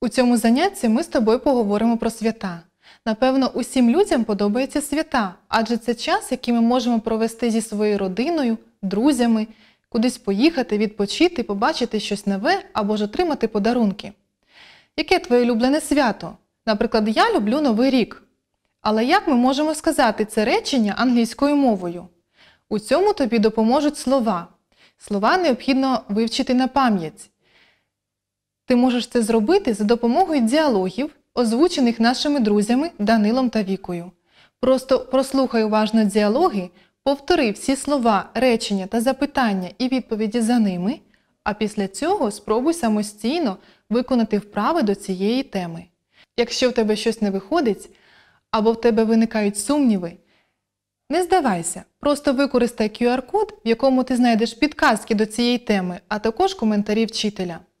У цьому занятті ми з тобою поговоримо про свята. Напевно, усім людям подобаються свята, адже це час, який ми можемо провести зі своєю родиною, друзями, кудись поїхати, відпочити, побачити щось нове або ж отримати подарунки. Яке твоє улюблене свято? Наприклад, я люблю Новий рік. Але як ми можемо сказати це речення англійською мовою? У цьому тобі допоможуть слова. Слова необхідно вивчити на пам'ять. Ти можеш це зробити за допомогою діалогів, озвучених нашими друзями Данилом та Вікою. Просто прослухай уважно діалоги, повтори всі слова, речення та запитання і відповіді за ними, а після цього спробуй самостійно виконати вправи до цієї теми. Якщо в тебе щось не виходить або в тебе виникають сумніви, не здавайся, просто використай QR-код, в якому ти знайдеш підказки до цієї теми, а також коментарі вчителя.